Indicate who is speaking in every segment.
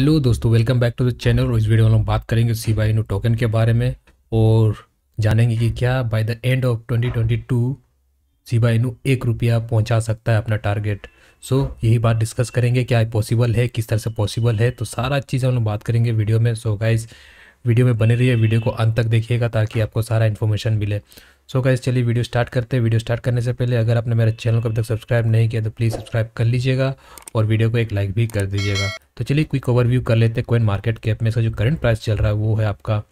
Speaker 1: hello दोस्तों welcome back to the channel और इस वीडियो में हम बात करेंगे सी बाई नो टोकन के बारे में और जानेंगे कि क्या by the end of 2022 Shiba Inu एक रुपया पहुँचा सकता है अपना टारगेट सो so, यही बात डिस्कस करेंगे क्या पॉसिबल है किस तरह से पॉसिबल है तो सारा चीज़ हम लोग बात करेंगे वीडियो में सो so, गाइज वीडियो में बने रहिए वीडियो को अंत तक देखिएगा ताकि आपको सारा इन्फॉर्मेशन मिले सो गाइज चलिए वीडियो स्टार्ट करते हैं वीडियो स्टार्ट करने से पहले अगर आपने मेरे चैनल को अभी तक सब्सक्राइब नहीं किया तो प्लीज़ सब्सक्राइब कर लीजिएगा और वीडियो को एक लाइक भी कर दीजिएगा तो चलिए क्विक ओवरव्यू कर लेते हैं कोइन मार्केट कैप में इसका जो करंट प्राइस चल रहा है वो है आपका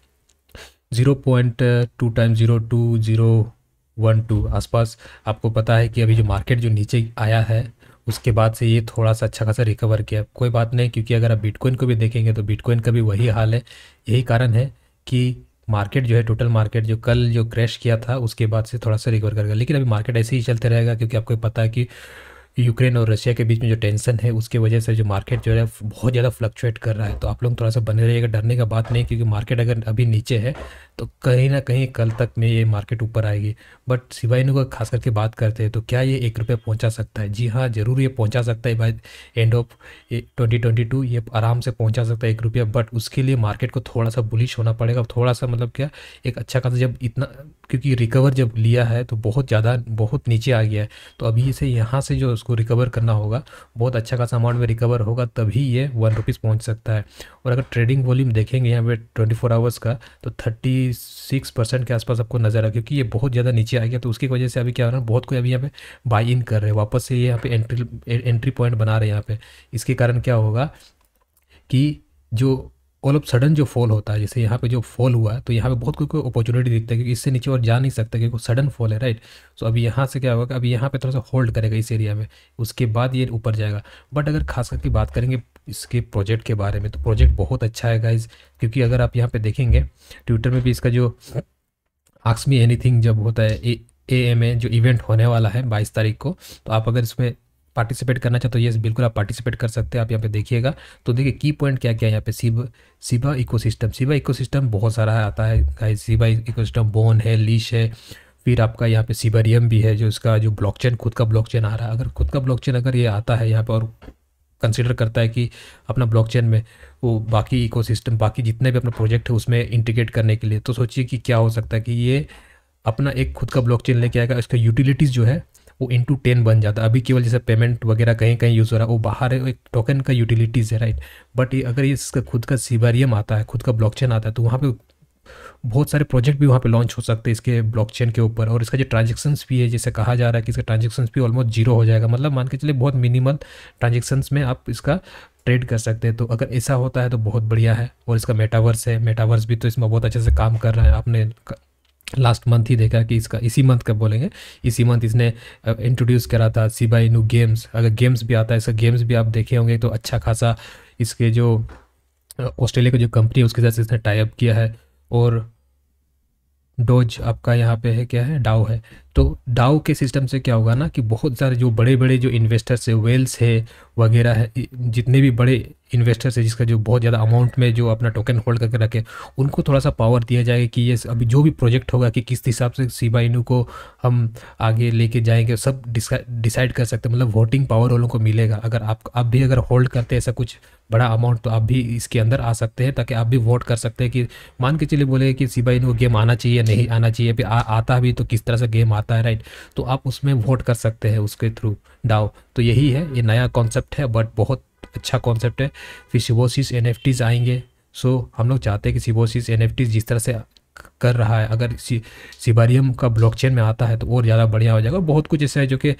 Speaker 1: zero point two time zero two zero one two आसपास आपको पता है कि अभी जो मार्केट जो नीचे आया है उसके बाद से ये थोड़ा सा अच्छा खासा रिकवर किया कोई बात नहीं क्योंकि अगर आप बिटकॉइन को भी देखेंगे तो बिटकॉइन का भी वही हाल है यही कारण है कि मार्केट जो है टोटल मार्केट जो कल जो क्रैश किया था उसके बाद से थोड़ा सा रिकवर करेगा लेकिन अभी मार्केट ऐसे ही चलते रहेगा क्योंकि आपको पता है कि यूक्रेन और रशिया के बीच में जो टेंशन है उसके वजह से जो मार्केट जो है बहुत ज़्यादा फ्लक्चुएट कर रहा है तो आप लोग थोड़ा सा बने रहिएगा डरने का बात नहीं क्योंकि मार्केट अगर अभी नीचे है तो कहीं ना कहीं कल तक में ये मार्केट ऊपर आएगी बट सिवाइनू का खास करके बात करते हैं तो क्या ये एक रुपये पहुँचा सकता है जी हाँ ज़रूर ये पहुँचा सकता है by end of twenty twenty two ये आराम से पहुँचा सकता है एक रुपया बट उसके लिए मार्केट को थोड़ा सा बुलिश होना पड़ेगा थोड़ा सा मतलब क्या एक अच्छा खासा जब इतना क्योंकि रिकवर जब लिया है तो बहुत ज़्यादा बहुत नीचे आ गया है तो अभी इसे यहाँ से जो उसको रिकवर करना होगा बहुत अच्छा खासा अमाउंट में रिकवर होगा तभी ये वन रुपीज़ पहुँच सकता है और अगर ट्रेडिंग वॉल्यूम देखेंगे यहाँ पे ट्वेंटी फोर आवर्स का तो थर्टी सिक्स परसेंट के आसपास आपको नज़र आ क्योंकि ये बहुत ज़्यादा नीचे आ गया तो उसकी वजह से अभी क्या हो रहा है बहुत कोई अभी यहाँ पे बाई इन कर रहे हैं वापस से ये यहाँ पे एंट्री एंट्री पॉइंट बना रहे हैं यहाँ पे इसके कारण क्या होगा कि जो ऑल ऑफ सडन जो फॉल होता है जैसे यहाँ पे जो फॉल हुआ है तो यहाँ पे बहुत कोई अपॉर्चुनिटी दिखता है क्योंकि इससे नीचे और जा नहीं सकता क्योंकि सडन फॉल है राइट सो अभी यहाँ से क्या होगा अभी यहाँ पे थोड़ा सा होल्ड करेगा इस एरिया में उसके बाद ये ऊपर जाएगा बट अगर खास करके बात करेंगे इसके प्रोजेक्ट के बारे में तो प्रोजेक्ट बहुत अच्छा है गाइज क्योंकि अगर आप यहाँ पर देखेंगे ट्विटर में भी इसका जो आक्समी एनी जब होता है ए एम ए जो इवेंट होने वाला है बाईस तारीख को तो आप अगर इसमें पार्टिसिपेट करना चाहते हो तो ये बिल्कुल आप पार्टिसिपेट कर सकते हैं आप यहाँ पे देखिएगा तो देखिए की पॉइंट क्या क्या है यहाँ पे सिब सिबा इकोसिस्टम सिबा इकोसिस्टम बहुत सारा आता है गाइस सिबा इकोसिस्टम बोन है लीश है फिर आपका यहाँ पे सिबरियम भी है जो इसका जो ब्लॉकचेन खुद का ब्लॉकचेन आ रहा है अगर खुद का ब्लॉकचेन अगर ये आता है यहाँ पर और कंसिडर करता है कि अपना ब्लॉकचेन में वो बाकी इकोसिस्टम बाकी जितने भी अपना प्रोजेक्ट है उसमें इंटीग्रेट करने के लिए तो सोचिए कि क्या हो सकता है कि ये अपना एक खुद का ब्लॉकचेन लेके आएगा इसका यूटिलिटीज़ जो है वो इंटू टेन बन जाता है अभी केवल जैसे पेमेंट वगैरह कहीं कहीं यूज़ हो रहा है वो बाहर है एक टोकन का यूटिलिटीज़ है राइट बट ये अगर इसका खुद का सीबारियम आता है खुद का ब्लॉकचेन आता है तो वहाँ पे बहुत सारे प्रोजेक्ट भी वहाँ पे लॉन्च हो सकते हैं इसके ब्लॉकचेन के ऊपर और इसका जो ट्रांजेक्शन्स भी है जैसे कहा जा रहा है कि इसका ट्रांजेक्शन्स भी ऑलमोस्ट जीरो हो जाएगा मतलब मान के चलिए बहुत मिनिमल ट्रांजेक्शन्स में आप इसका ट्रेड कर सकते हैं तो अगर ऐसा होता है तो बहुत बढ़िया है और इसका मेटावर्स है मेटावर्स भी तो इसमें बहुत अच्छे से काम कर रहा है आपने लास्ट मंथ ही देखा कि इसका इसी मंथ का बोलेंगे इसी मंथ इसने इंट्रोड्यूस करा था सिबाई नू गेम्स अगर गेम्स भी आता है इसका गेम्स भी आप देखे होंगे तो अच्छा खासा इसके जो ऑस्ट्रेलिया की जो कंपनी है उसके साथ इसने टाइप किया है और डोज आपका यहाँ पे है क्या है डाओ है तो डाओ के सिस्टम से क्या होगा ना कि बहुत सारे जो बड़े बड़े जो इन्वेस्टर्स है वेल्स है वगैरह है जितने भी बड़े इन्वेस्टर्स है जिसका जो बहुत ज़्यादा अमाउंट में जो अपना टोकन होल्ड करके रखे उनको थोड़ा सा पावर दिया जाएगा कि ये अभी जो भी प्रोजेक्ट होगा कि किस हिसाब से सीबा इनू को हम आगे लेके जाएंगे सब डिसाइड कर सकते मतलब वोटिंग पावर वालों को मिलेगा अगर आप आप भी अगर होल्ड करते ऐसा कुछ बड़ा अमाउंट तो आप भी इसके अंदर आ सकते हैं ताकि आप भी वोट कर सकते हैं कि मान के चलिए बोले कि सीबा इनू गेम आना चाहिए नहीं आना चाहिए अभी आता भी तो किस तरह से गेम आता आता है राइट तो आप उसमें वोट कर सकते हैं उसके थ्रू डाओ तो यही है ये नया कॉन्सेप्ट है बट बहुत अच्छा कॉन्सेप्ट है फिर सिबोसिस एन आएंगे सो हम लोग चाहते हैं कि सिबोसिस एन जिस तरह से कर रहा है अगर सिबारियम का ब्लॉकचेन में आता है तो और ज़्यादा बढ़िया हो जाएगा बहुत कुछ ऐसा है जो कि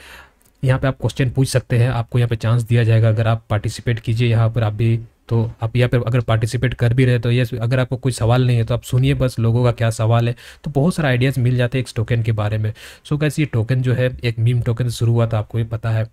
Speaker 1: यहाँ पे आप क्वेश्चन पूछ सकते हैं आपको यहाँ पे चांस दिया जाएगा अगर आप पार्टिसिपेट कीजिए यहाँ पर आप भी तो आप यहाँ पर अगर पार्टिसिपेट कर भी रहे तो ये अगर आपको कोई सवाल नहीं है तो आप सुनिए बस लोगों का क्या सवाल है तो बहुत सारे आइडियाज़ मिल जाते हैं इस टोकन के बारे में सो so, कैसे ये टोकन जो है एक मीम टोकन शुरू हुआ था आपको ये पता है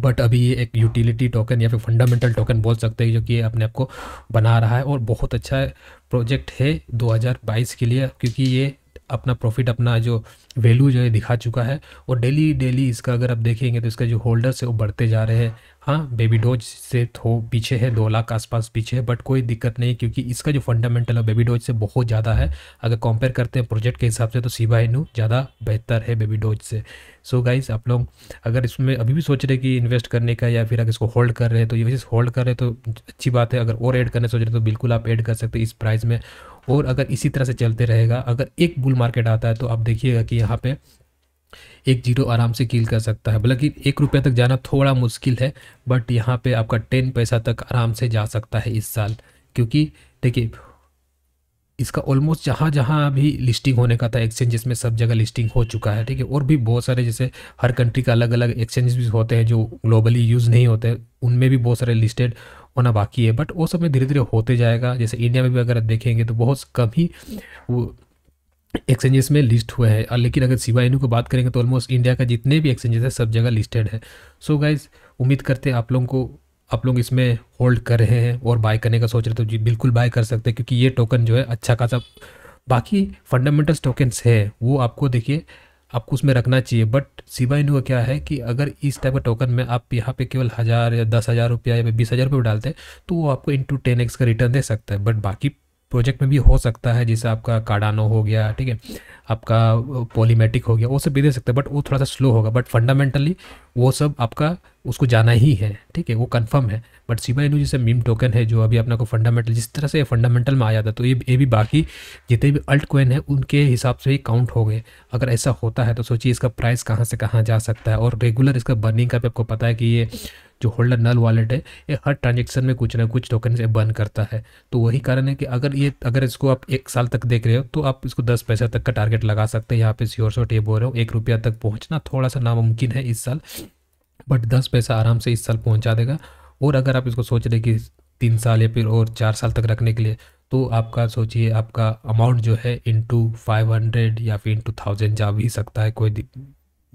Speaker 1: बट अभी ये एक यूटिलिटी टोकन या फिर फंडामेंटल टोकन बोल सकते हैं जो कि अपने आप को बना रहा है और बहुत अच्छा प्रोजेक्ट है 2022 के लिए क्योंकि ये अपना प्रॉफिट अपना जो वैल्यू जो है दिखा चुका है और डेली डेली इसका अगर आप देखेंगे तो इसका जो होल्डर्स है वो बढ़ते जा रहे हैं हाँ बेबी डोज से थो पीछे है दो लाख आसपास पीछे है बट कोई दिक्कत नहीं क्योंकि इसका जो फंडामेंटल है बेबी डोज से बहुत ज़्यादा है अगर कंपेयर करते हैं प्रोजेक्ट के हिसाब से तो सीबा इनू ज़्यादा बेहतर है बेबी डोज से सो so गाइज आप लोग अगर इसमें अभी भी सोच रहे कि इन्वेस्ट करने का या फिर अगर इसको होल्ड कर रहे हैं तो ये होल्ड कर रहे तो अच्छी बात है अगर और एड करने सोच रहे तो बिल्कुल आप ऐड कर सकते इस प्राइस में और अगर इसी तरह से चलते रहेगा अगर एक बुल मार्केट आता है तो आप देखिएगा कि यहाँ पे एक जीरो आराम से किल कर सकता है बल्कि एक रुपये तक जाना थोड़ा मुश्किल है बट यहाँ पे आपका टेन पैसा तक आराम से जा सकता है इस साल क्योंकि देखिए इसका ऑलमोस्ट जहाँ जहाँ अभी लिस्टिंग होने का था एक्सचेंजेस में सब जगह लिस्टिंग हो चुका है ठीक है और भी बहुत सारे जैसे हर कंट्री का अलग अलग एक्सचेंजेस भी होते हैं जो ग्लोबली यूज़ नहीं होते उनमें भी बहुत सारे लिस्टेड होना बाकी है बट वो सब में धीरे धीरे होते जाएगा जैसे इंडिया में भी अगर देखेंगे तो बहुत कम ही वो एक्सचेंजेस में लिस्ट हुए हैं लेकिन अगर सी को बात करेंगे तो ऑलमोस्ट इंडिया का जितने भी एक्सचेंजेस है सब जगह लिस्टेड है सो गाइज उम्मीद करते हैं आप लोगों को आप लोग इसमें होल्ड कर रहे हैं और बाय करने का सोच रहे तो जी बिल्कुल बाय कर सकते हैं क्योंकि ये टोकन जो है अच्छा खासा बाकी फंडामेंटल्स टोकन्स है वो आपको देखिए आपको उसमें रखना चाहिए बट सिवा इनका क्या है कि अगर इस टाइप का टोकन में आप यहाँ पे केवल हज़ार या दस हज़ार रुपया या बीस हज़ार रुपये डालते हैं तो वो आपको इंटू टेन एक्स का रिटर्न दे सकता है बट बाकी प्रोजेक्ट में भी हो सकता है जैसे आपका कार्डानो हो गया ठीक है आपका पॉलीमेटिक हो गया वो सब भी दे सकते हैं बट वो थोड़ा सा स्लो होगा बट फंडामेंटली वो सब आपका उसको जाना ही है ठीक है वो कन्फर्म है बट सीमा इनू जैसे मीम टोकन है जो अभी अपना को फंडामेंटल जिस तरह से फंडामेंटल में आया था तो ये ये भी बाकी जितने भी अल्ट कोइन है उनके हिसाब से ही काउंट हो गए अगर ऐसा होता है तो सोचिए इसका प्राइस कहाँ से कहाँ जा सकता है और रेगुलर इसका बर्निंग का भी आपको पता है कि ये जो होल्डर नल वॉलेट है ये हर ट्रांजेक्शन में कुछ ना कुछ टोकन से बर्न करता है तो वही कारण है कि अगर ये अगर इसको आप एक साल तक देख रहे हो तो आप इसको दस पैसा तक का टारगेट लगा सकते हैं यहाँ पे श्योर शॉट ये बोल रहे हो एक रुपया तक पहुँचना थोड़ा सा नामुमकिन है इस साल बट दस पैसा आराम से इस साल पहुँचा देगा और अगर आप इसको सोच रहे कि तीन साल या फिर और चार साल तक रखने के लिए तो आपका सोचिए आपका अमाउंट जो है इंटू फाइव हंड्रेड या फिर इंटू थाउजेंड जा भी सकता है कोई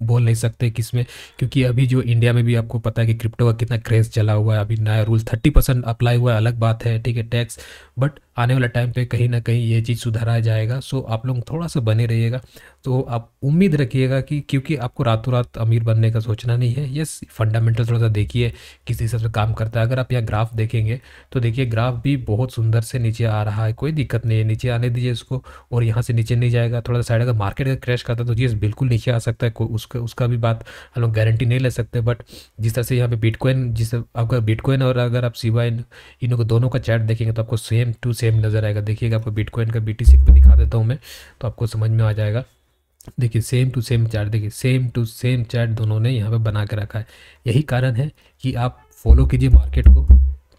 Speaker 1: बोल नहीं सकते किस में क्योंकि अभी जो इंडिया में भी आपको पता है कि क्रिप्टो का कितना क्रेज चला हुआ है अभी नया रूल थर्टी परसेंट अप्लाई हुआ है अलग बात है ठीक है टैक्स बट आने वाला टाइम पे कहीं ना कहीं ये चीज़ सुधारा जाएगा सो आप लोग थोड़ा सा बने रहिएगा तो आप उम्मीद रखिएगा कि क्योंकि आपको रातों रात अमीर बनने का सोचना नहीं है यस फंडामेंटल थोड़ा सा देखिए किस हिसाब से काम करता है अगर आप यहाँ ग्राफ देखेंगे तो देखिए ग्राफ भी बहुत सुंदर से नीचे आ रहा है कोई दिक्कत नहीं है नीचे आने दीजिए इसको और यहाँ से नीचे नहीं जाएगा थोड़ा सा साइड अगर मार्केट अगर क्रैश करता है तो यस बिल्कुल नीचे आ सकता है कोई उसका उसका भी बात हम लोग गारंटी नहीं ले सकते बट जिस तरह से यहाँ पे बिटकॉइन जिस आपका बिटकॉइन और अगर आप सीवाइन इनको को दोनों का चैट देखेंगे तो आपको सेम टू सेम सेम नज़र आएगा देखिएगा आपको बिटकॉइन का बी टी दिखा देता हूँ मैं तो आपको समझ में आ जाएगा देखिए सेम टू सेम चार्ट देखिए सेम टू सेम चार्ट दोनों ने यहाँ पे बना के रखा है यही कारण है कि आप फॉलो कीजिए मार्केट को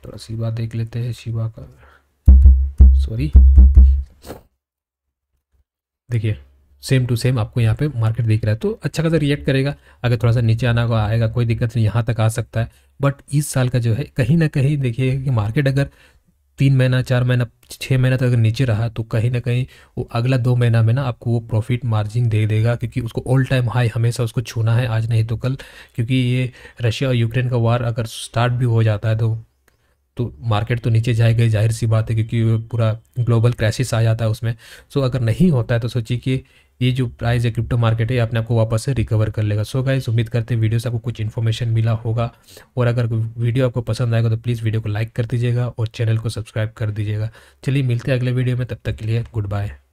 Speaker 1: थोड़ा शिवा देख लेते हैं शिवा का सॉरी देखिए सेम टू सेम आपको यहाँ पे मार्केट दिख रहा है तो अच्छा खासा रिएक्ट करेगा अगर थोड़ा सा नीचे आना को आएगा कोई दिक्कत नहीं यहाँ तक आ सकता है बट इस साल का जो है कहीं ना कहीं देखिए कि मार्केट अगर तीन महीना चार महीना छः महीना तक अगर नीचे रहा तो कहीं ना कहीं वो अगला दो महीना में ना आपको वो प्रॉफिट मार्जिन दे देगा क्योंकि उसको ऑल टाइम हाई हमेशा उसको छूना है आज नहीं तो कल क्योंकि ये रशिया और यूक्रेन का वार अगर स्टार्ट भी हो जाता है तो तो मार्केट तो नीचे जाएगा ही जाहिर सी बात है क्योंकि पूरा ग्लोबल क्राइसिस आ जाता है उसमें सो अगर नहीं होता है तो सोचिए कि ये जो प्राइस है क्रिप्टो मार्केट है अपने आपको वापस से रिकवर कर लेगा सो गाइज उम्मीद करते हैं वीडियो से आपको कुछ इन्फॉर्मेशन मिला होगा और अगर वीडियो आपको पसंद आएगा तो प्लीज़ वीडियो को लाइक कर दीजिएगा और चैनल को सब्सक्राइब कर दीजिएगा चलिए मिलते हैं अगले वीडियो में तब तक के लिए गुड बाय